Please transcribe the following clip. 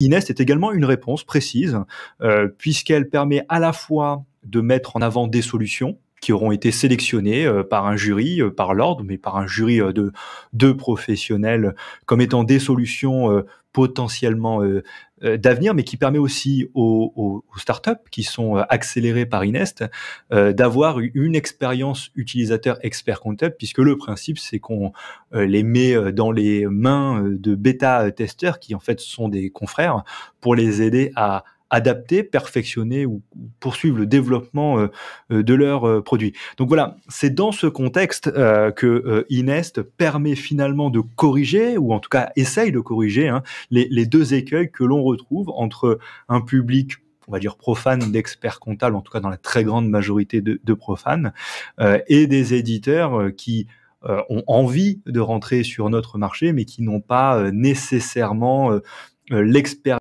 Inès est également une réponse précise, euh, puisqu'elle permet à la fois de mettre en avant des solutions, qui auront été sélectionnés euh, par un jury, euh, par l'ordre, mais par un jury euh, de deux professionnels comme étant des solutions potentiellement d'avenir, mais qui permet aussi aux, aux, startups qui sont accélérées par Inest d'avoir une expérience utilisateur expert comptable, puisque le principe c'est qu'on les met dans les mains de bêta testeurs qui en fait sont des confrères pour les aider à adapter, perfectionner ou poursuivre le développement euh, euh, de leurs euh, produits. Donc voilà, c'est dans ce contexte que Inest permet finalement de corriger, ou en tout cas essaye de corriger, hein, les, deux écueils que l'on retrouve entre un public on va dire profane d'experts comptables, en tout cas dans la très grande majorité de, profanes, et des éditeurs qui ont envie de rentrer sur notre marché, mais qui n'ont pas nécessairement l'expérience